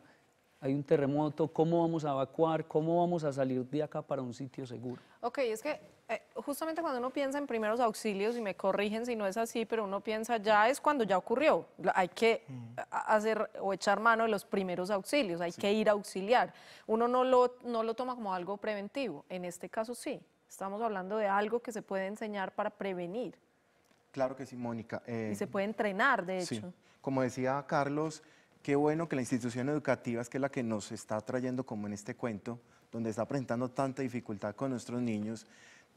hay un terremoto, cómo vamos a evacuar, cómo vamos a salir de acá para un sitio seguro. Ok, es que eh, justamente cuando uno piensa en primeros auxilios, y me corrigen si no es así, pero uno piensa ya es cuando ya ocurrió, hay que mm. hacer o echar mano de los primeros auxilios, hay que ir a auxiliar. Uno no lo, no lo toma como algo preventivo, en este caso sí, estamos hablando de algo que se puede enseñar para prevenir. Claro que sí, Mónica. y se eh, puede entrenar, de hecho. Sí. Como decía Carlos, qué bueno que la institución educativa, es que es la que nos está trayendo como en este cuento, donde está presentando tanta dificultad con nuestros niños,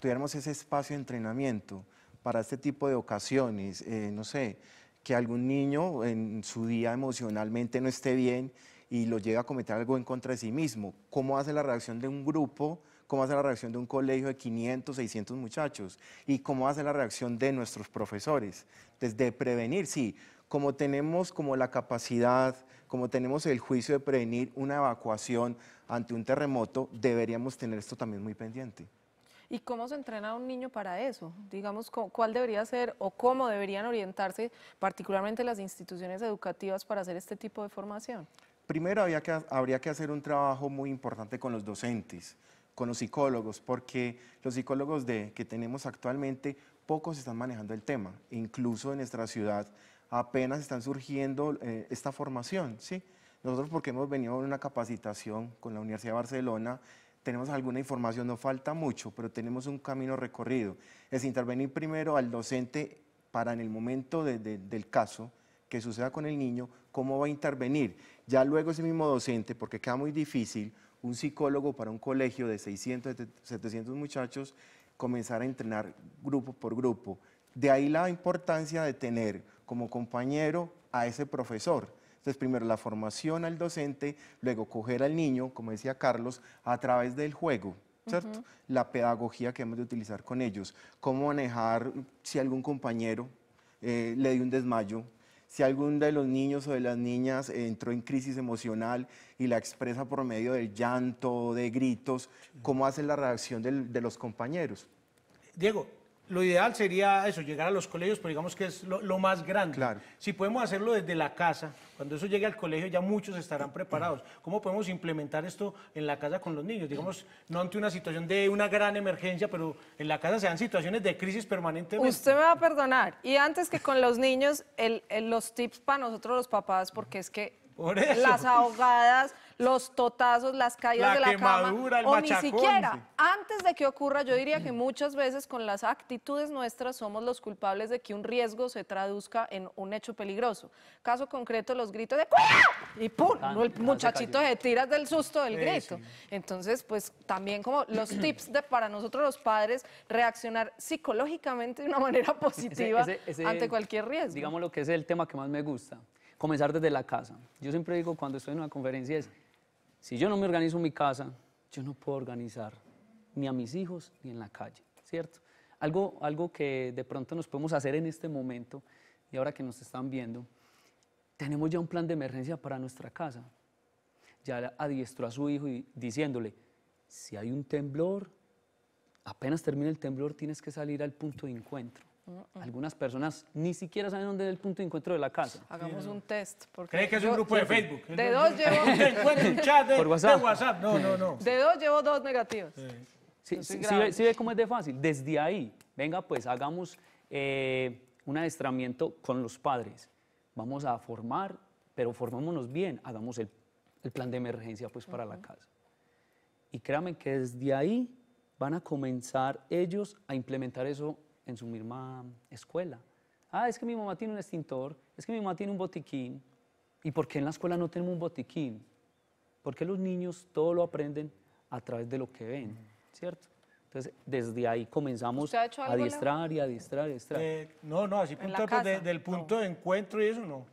tuviéramos ese espacio de entrenamiento para este tipo de ocasiones, eh, no sé, que algún niño en su día emocionalmente no esté bien y lo llega a cometer algo en contra de sí mismo. ¿Cómo hace la reacción de un grupo? ¿Cómo hace la reacción de un colegio de 500, 600 muchachos? ¿Y cómo hace la reacción de nuestros profesores? Desde prevenir, sí, como tenemos como la capacidad, como tenemos el juicio de prevenir una evacuación ante un terremoto, deberíamos tener esto también muy pendiente. ¿Y cómo se entrena a un niño para eso? Digamos, ¿cuál debería ser o cómo deberían orientarse particularmente las instituciones educativas para hacer este tipo de formación? Primero había que, habría que hacer un trabajo muy importante con los docentes, con los psicólogos, porque los psicólogos de, que tenemos actualmente, pocos están manejando el tema. Incluso en nuestra ciudad apenas están surgiendo eh, esta formación, ¿sí? Nosotros porque hemos venido en una capacitación con la Universidad de Barcelona, tenemos alguna información, no falta mucho, pero tenemos un camino recorrido. Es intervenir primero al docente para en el momento del caso que suceda con el niño, cómo va a intervenir. Ya luego ese mismo docente, porque queda muy difícil, un psicólogo para un colegio de 600, 700 muchachos, comenzar a entrenar grupo por grupo. De ahí la importancia de tener como compañero a ese profesor. Entonces, primero la formación al docente, luego coger al niño, como decía Carlos, a través del juego. ¿cierto? La pedagogía que hemos de utilizar con ellos, cómo manejar si algún compañero eh, le dio un desmayo, si algún de los niños o de las niñas entró en crisis emocional y la expresa por medio del llanto, de gritos, ¿cómo hace la reacción de los compañeros? Diego, lo ideal sería eso, llegar a los colegios, pero digamos que es lo, más grande. Si podemos hacerlo desde la casa, cuando eso llegue al colegio ya muchos estarán preparados. ¿Cómo podemos implementar esto en la casa con los niños? Digamos, no ante una situación de una gran emergencia, pero en la casa se dan situaciones de crisis permanente. Usted me va a perdonar. Y antes que con los niños, los tips para nosotros los papás, porque es que las ahogadas los totazos, las caídas de la cama, o ni siquiera. Antes de que ocurra, yo diría que muchas veces con las actitudes nuestras somos los culpables de que un riesgo se traduzca en un hecho peligroso. Caso concreto, los gritos de ¡cuidado! Y ¡pum! el muchachito se, tiras tira del susto del grito. Entonces, pues también como los tips de para nosotros los padres reaccionar psicológicamente de una manera positiva ante cualquier riesgo. Digamos lo que es el tema que más me gusta comenzar desde la casa. Yo siempre digo cuando estoy en una conferencia es, si yo no me organizo mi casa, yo no puedo organizar ni a mis hijos ni en la calle, ¿cierto? Algo, que de pronto nos podemos hacer en este momento y ahora que nos están viendo, tenemos ya un plan de emergencia para nuestra casa. Ya adiestró a su hijo y diciéndole, si hay un temblor, apenas termina el temblor tienes que salir al punto de encuentro. Algunas personas ni siquiera saben dónde es el punto de encuentro de la casa. Hagamos un test. Porque ¿Cree que es un grupo de Facebook? De dos llevo... de, De No, no, no. De dos llevo dos negativos. Sí, sí, sí, ve cómo es de fácil. Desde ahí, venga pues, hagamos eh, un adiestramiento con los padres. Vamos a formar, pero formémonos bien. Hagamos el, el plan de emergencia pues para la casa. Y créame que desde ahí van a comenzar ellos a implementar eso en su misma escuela. Ah, es que mi mamá tiene un extintor, es que mi mamá tiene un botiquín. ¿Y por qué en la escuela no tenemos un botiquín? Porque los niños todo lo aprenden a través de lo que ven, ¿cierto? Entonces, desde ahí comenzamos a adiestrar y a adiestrar, adiestrar. Eh, no, no, así punto de, pues, del punto de encuentro y eso no.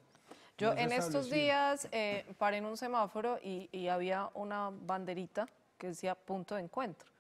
Yo en estos días eh, paré en un semáforo y había una banderita que decía punto de encuentro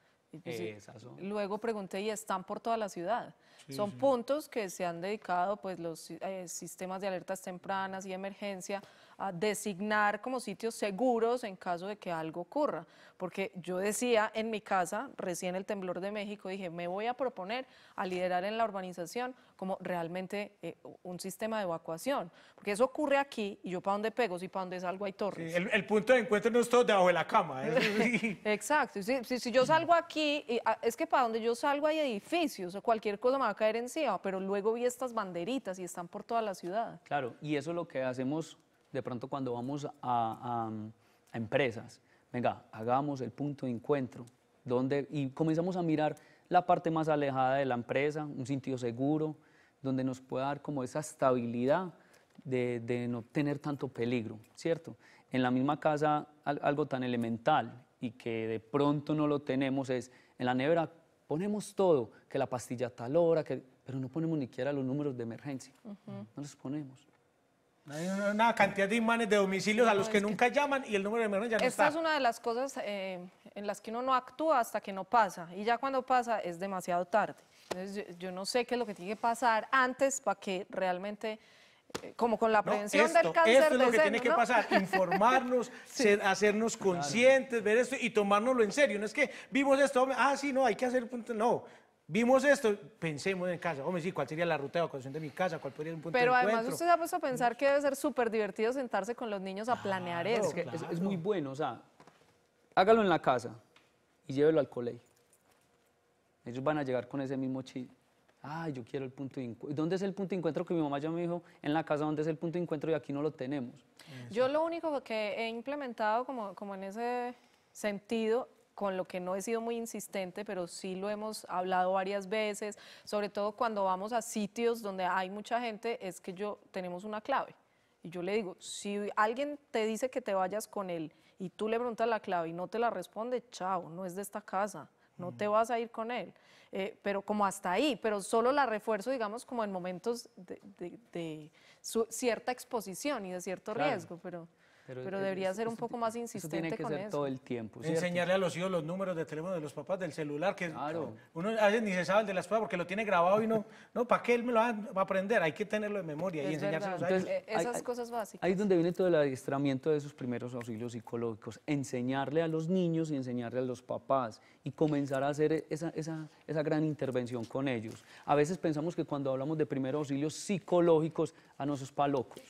luego pregunté y están por toda la ciudad. son puntos que se han dedicado pues los eh, sistemas de alertas tempranas y emergencia designar como sitios seguros en caso de que algo ocurra. Porque yo decía en mi casa, recién el temblor de México, dije, me voy a proponer a liderar en la urbanización como realmente eh, un sistema de evacuación. Porque eso ocurre aquí y yo para dónde pego, si para dónde salgo hay torres. el, punto de encuentro no es todo debajo de la cama. ¿eh? Exacto. Si, yo salgo aquí, y, ah, es que para donde yo salgo hay edificios o cualquier cosa me va a caer encima, pero luego vi estas banderitas y están por toda la ciudad. Claro, y eso es lo que hacemos de pronto cuando vamos a, empresas, venga, hagamos el punto de encuentro, donde, y comenzamos a mirar la parte más alejada de la empresa, un sentido seguro, donde nos pueda dar como esa estabilidad de, no tener tanto peligro, ¿cierto? En la misma casa algo tan elemental y que de pronto no lo tenemos es, en la nevera ponemos todo, que la pastilla tal hora, que, pero no ponemos ni siquiera los números de emergencia, no los ponemos. Hay una cantidad de imanes de domicilios a los que nunca llaman y el número de imanes ya no Esta está. Esta es una de las cosas eh, en las que uno no actúa hasta que no pasa. Y ya cuando pasa es demasiado tarde. Entonces, yo, no sé qué es lo que tiene que pasar antes para que realmente eh, como con la prevención del cáncer. Esto es lo que tiene que pasar, informarnos, hacernos conscientes, ver esto y tomárnoslo en serio. No es que vimos esto, ah, sí, no, hay que hacer punto. No, Vimos esto, pensemos en casa. Hombre, sí, ¿cuál sería la ruta de evacuación de mi casa? ¿Cuál podría ser un punto Pero además usted se ha puesto a pensar que debe ser súper divertido sentarse con los niños a planear eso. Es, muy bueno, o sea, hágalo en la casa y llévelo al colegio. Ellos van a llegar con ese mismo chip. Ay, yo quiero el punto de encuentro. ¿Dónde es el punto de encuentro? Que mi mamá ya me dijo, en la casa, ¿dónde es el punto de encuentro? Y aquí no lo tenemos. Yo lo único que he implementado como, como en ese sentido con lo que no he sido muy insistente, pero sí lo hemos hablado varias veces, sobre todo cuando vamos a sitios donde hay mucha gente, es que yo tenemos una clave. Y yo le digo, si alguien te dice que te vayas con él y tú le preguntas la clave y no te la responde, chao, no es de esta casa, no te vas a ir con él. Eh, pero como hasta ahí, pero solo la refuerzo, digamos, como en momentos de, cierta exposición y de cierto riesgo. Pero... Pero, debería ser un poco más insistente eso tiene que ser todo el tiempo. Enseñarle a los hijos los números de teléfono de los papás, del celular, que uno a ni se sabe el de las escuela porque lo tiene grabado y no, no, ¿para qué él me lo va a aprender? Hay que tenerlo en memoria y enseñárselos a ellos. Esas cosas básicas. Ahí es donde viene todo el adiestramiento de esos primeros auxilios psicológicos, enseñarle a los niños y enseñarle a los papás y comenzar a hacer esa, esa, esa gran intervención con ellos. A veces pensamos que cuando hablamos de primeros auxilios psicológicos, a nosotros palocos, locos.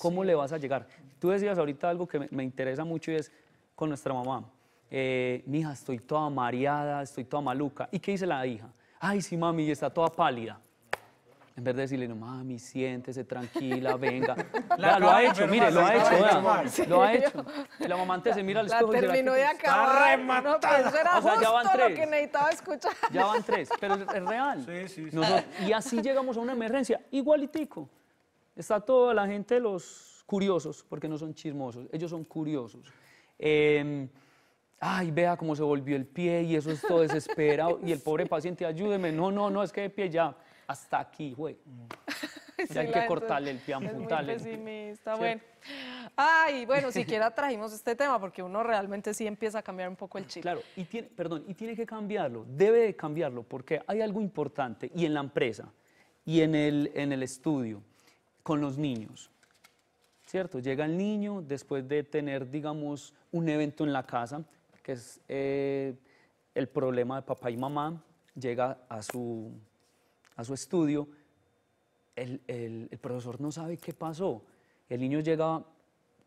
¿Cómo le vas a llegar? Tú decías ahorita algo que me, interesa mucho y es con nuestra mamá. Eh, mija, estoy toda mareada, estoy toda maluca. ¿Y qué dice la hija? Ay, sí, mami, está toda pálida. En vez de decirle, no, mami, siéntese tranquila, venga. lo ha hecho, mire, lo ha hecho, lo ha hecho. Y la mamá antes se mira al espejo la terminó de acabar. Está no, eso era justo lo que necesitaba escuchar. Ya van tres, pero es real. Sí, sí, sí. y así llegamos a una emergencia, igualitico. Está toda la gente, los curiosos, porque no son chismosos, ellos son curiosos. Em, ay, vea cómo se volvió el pie y eso es todo desesperado. y el pobre paciente, ayúdeme. No, no, no, es que de pie ya, hasta aquí, güey. Ya hay que cortarle el pie, amputarle. Es muy pesimista, ¿Sí? bueno. Ay, bueno, siquiera trajimos este tema porque uno realmente sí empieza a cambiar un poco el chip. Claro, y tiene, perdón, y tiene que cambiarlo, debe de cambiarlo porque hay algo importante y en la empresa y en el, en el estudio con los niños. ¿Cierto? Llega el niño después de tener, digamos, un evento en la casa, que es eh, el problema de papá y mamá, llega a su, a su estudio, el, el, profesor no sabe qué pasó. El niño llega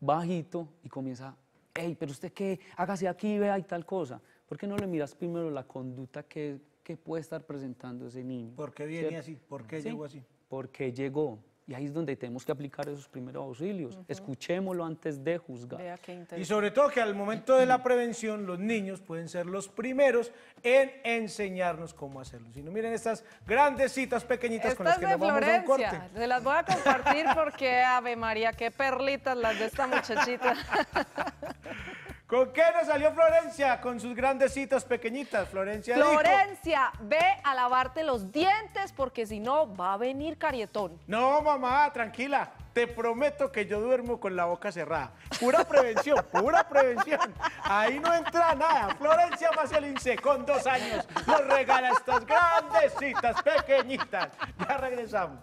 bajito y comienza, hey, pero usted qué, hágase aquí, vea y tal cosa. ¿Por qué no le miras primero la conducta que, que puede estar presentando ese niño? ¿Por qué viene así? ¿Por qué llegó así? ¿Por qué llegó, y ahí es donde tenemos que aplicar esos primeros auxilios. Escuchémoslo antes de juzgar. Y sobre todo que al momento de la prevención, los niños pueden ser los primeros en enseñarnos cómo hacerlo. Si no, miren estas grandes citas pequeñitas con las que vamos a un corte. Se las voy a compartir porque, Ave María, qué perlitas las de esta muchachita. ¿Con qué nos salió Florencia? Con sus grandecitas pequeñitas, Florencia. Florencia, ve a lavarte los dientes porque si no va a venir carietón. No, mamá, tranquila. Te prometo que yo duermo con la boca cerrada. Pura prevención, pura prevención. Ahí no entra nada. Florencia Macelince, con dos años, nos regala estas grandecitas pequeñitas. Ya regresamos.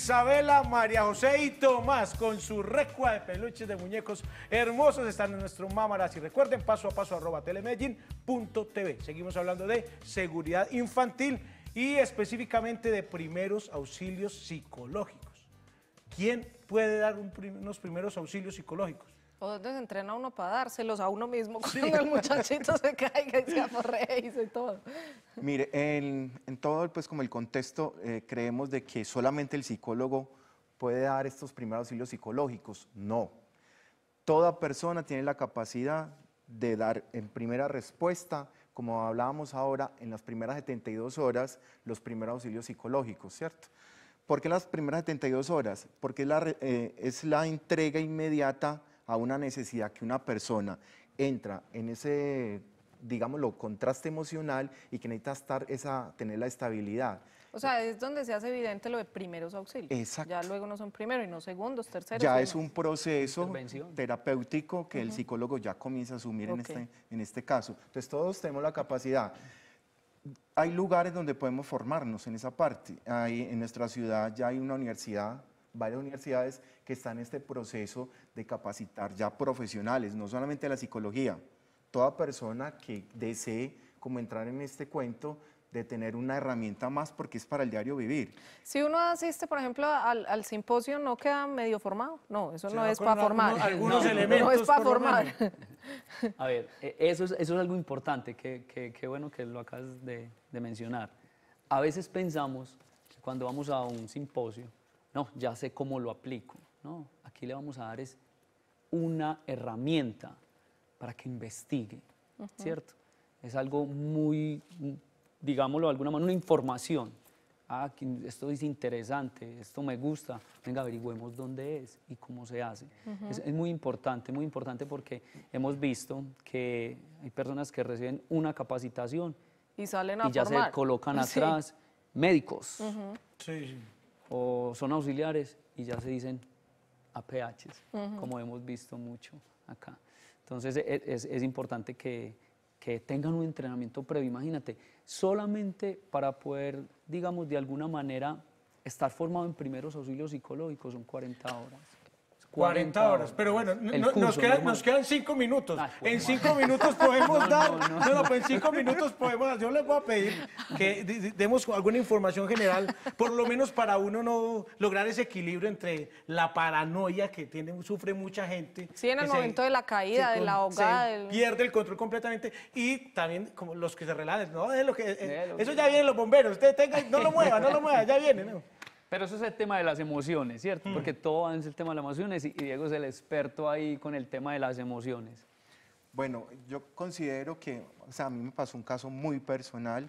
Isabela, María José y Tomás con su recua de peluches de muñecos hermosos están en nuestro Y Recuerden, paso a paso, arroba telemedellin.tv. Seguimos hablando de seguridad infantil y específicamente de primeros auxilios psicológicos. ¿Quién puede dar unos primeros auxilios psicológicos? O dónde se entrena uno para dárselos a uno mismo cuando el muchachito se caiga y se aforre y se todo. Mire, en todo pues, como el contexto eh, creemos de que solamente el psicólogo puede dar estos primeros auxilios psicológicos. No. Toda persona tiene la capacidad de dar en primera respuesta, como hablábamos ahora, en las primeras 72 horas, los primeros auxilios psicológicos, ¿cierto? ¿Por qué las primeras 72 horas? Porque es la eh, entrega inmediata a una necesidad que una persona entra en ese, digámoslo, contraste emocional y que necesita estar esa, tener la estabilidad. O sea, es donde se hace evidente lo de primeros auxilios. Exacto. Ya luego no son primeros y no segundos, terceros. Ya es un proceso terapéutico que el psicólogo ya comienza a asumir en, este, en este caso. Entonces todos tenemos la capacidad hay lugares donde podemos formarnos en esa parte. Hay, en nuestra ciudad ya hay una universidad varias universidades que están en este proceso de capacitar ya profesionales, no solamente la psicología. Toda persona que desee como entrar en este cuento de tener una herramienta más porque es para el diario vivir. Si uno asiste, por ejemplo, al, simposio, ¿no queda medio formado? No, eso no es para formar. Algunos, elementos. No es para formar. A ver, e-, eso es, eso es algo importante, que, bueno que lo acabas de, de mencionar. A veces pensamos que cuando vamos a un simposio, no, ya sé cómo lo aplico. No, aquí le vamos a dar es una herramienta para que investigue, ¿cierto? Es algo muy, digámoslo de alguna manera, una información. Ah, esto es interesante, esto me gusta, venga, averigüemos dónde es y cómo se hace. es, muy importante, muy importante porque hemos visto que hay personas que reciben una capacitación y, salen a y ya se colocan atrás médicos. sí o son auxiliares y ya se dicen APHs, como hemos visto mucho acá. Entonces e, es, es, importante que, que, tengan un entrenamiento previo, imagínate, solamente para poder, digamos, de alguna manera estar formado en primeros auxilios psicológicos son 40 horas. 40 horas. Pero bueno, nos, quedan, nos quedan cinco minutos. Ah, en 5 minutos podemos dar. No, pues en 5 minutos podemos Yo les voy a pedir que demos alguna información general, por lo menos para uno no lograr ese equilibrio entre la paranoia que tiene, sufre mucha gente. Sí, en el momento de la caída, de la ahogada. Pierde el control completamente. Y también como los que se relajan, no, que. Eh, eso ya vienen los bomberos. Usted tenga, no lo mueva, no lo mueva, ya viene, pero eso es el tema de las emociones, ¿cierto? Mm. Porque todo es el tema de las emociones y Diego es el experto ahí con el tema de las emociones. Bueno, yo considero que, o sea, a mí me pasó un caso muy personal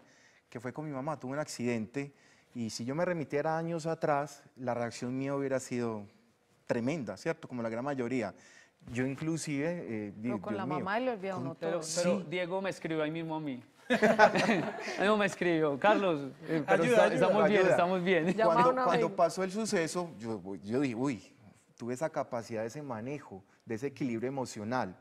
que fue con mi mamá, tuve un accidente y si yo me remitiera años atrás, la reacción mía hubiera sido tremenda, ¿cierto? Como la gran mayoría. Yo inclusive... Eh, no, con la mamá le olvidó un todo. pero Diego me escribió ahí mismo a mí no me escribió, Carlos, eh, ayuda, estamos bien, estamos bien. Cuando, pasó el suceso, yo, yo dije, uy, tuve esa capacidad de ese manejo, de ese equilibrio emocional.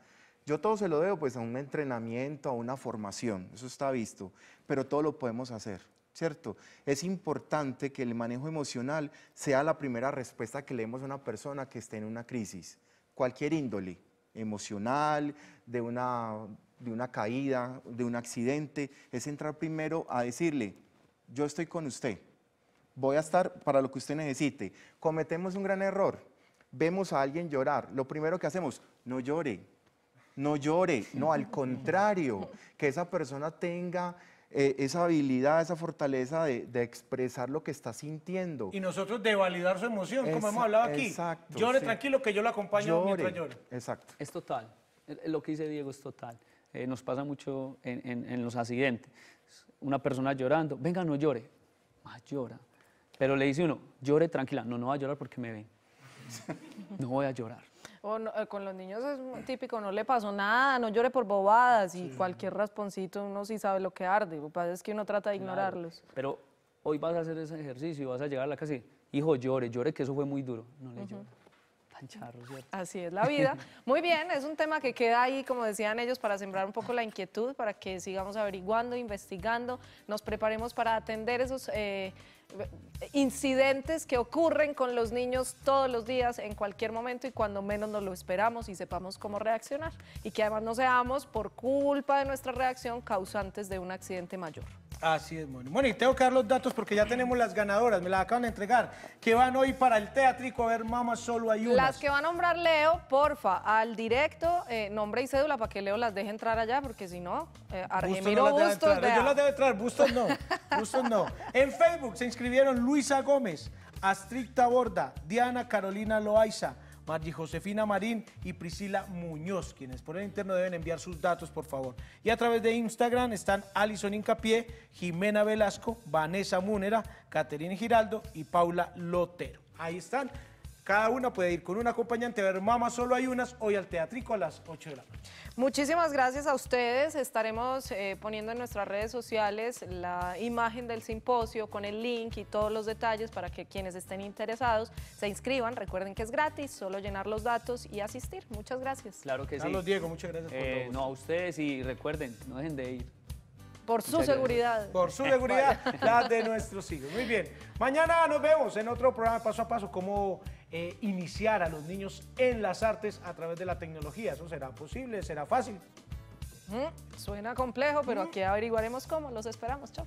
Yo todo se lo debo pues a un entrenamiento, a una formación, eso está visto, pero todo lo podemos hacer, ¿cierto? Es importante que el manejo emocional sea la primera respuesta que le demos a una persona que esté en una crisis, cualquier índole, emocional, de una de una caída, de un accidente, es entrar primero a decirle, yo estoy con usted, voy a estar para lo que usted necesite. Cometemos un gran error, vemos a alguien llorar, lo primero que hacemos, no llore, no llore, no, al contrario, que esa persona tenga eh, esa habilidad, esa fortaleza de, expresar lo que está sintiendo. Y nosotros de validar su emoción, como hemos hablado aquí. Llore tranquilo que yo lo acompaño mientras llore. Exacto. Es total. Lo que dice Diego es total. Eh, nos pasa mucho en, los accidentes. Una persona llorando, venga, no llore. más ah, llora. Pero le dice uno, llore tranquila. No, no va a llorar porque me ven. No voy a llorar. Eh, con los niños es muy típico, no le pasó nada, no llore por bobadas y cualquier rasponcito uno sí sabe lo que arde. Lo que es que uno trata de ignorarlos. Pero hoy vas a hacer ese ejercicio y vas a llegar a la casa y, hijo, llore, llore, que eso fue muy duro. No le Así es la vida. Muy bien, es un tema que queda ahí, como decían ellos, para sembrar un poco la inquietud, para que sigamos averiguando, investigando, nos preparemos para atender esos... Eh, incidentes que ocurren con los niños todos los días, en cualquier momento y cuando menos nos lo esperamos y sepamos cómo reaccionar. Y que además no seamos, por culpa de nuestra reacción, causantes de un accidente mayor. Así es, bueno, y tengo que dar los datos porque ya tenemos las ganadoras, me las acaban de entregar, que van hoy para el teatrico a ver Mamá Solo hay unas. Las que va a nombrar Leo, porfa, al directo, eh, nombre y cédula para que Leo las deje entrar allá, porque si no, eh, Argemiro No Yo las debo entrar, Bustos no, Bustos no. En Facebook se inscribieron Luisa Gómez, Astricta Borda, Diana Carolina Loaiza, Margie Josefina Marín y Priscila Muñoz, quienes por el interno deben enviar sus datos, por favor. Y a través de Instagram están Alison Incapié, Jimena Velasco, Vanessa Múnera, Caterina Giraldo y Paula Lotero. Ahí están cada una puede ir con una acompañante a ver Mamá Solo hay unas hoy al Teatrico a las 8 de la noche. Muchísimas gracias a ustedes. Estaremos eh, poniendo en nuestras redes sociales la imagen del simposio con el link y todos los detalles para que quienes estén interesados se inscriban. Recuerden que es gratis, solo llenar los datos y asistir. Muchas gracias. Claro que sí. Carlos Diego, muchas gracias por eh, todo. No, a ustedes y recuerden, no dejen de ir. Por su seguridad. Por su seguridad, la de nuestros hijos. Muy bien. Mañana nos vemos en otro programa Paso a Paso, cómo eh, iniciar a los niños en las artes a través de la tecnología. ¿Eso será posible? ¿Será fácil? Mm, suena complejo, pero mm. aquí averiguaremos cómo. Los esperamos. Chao.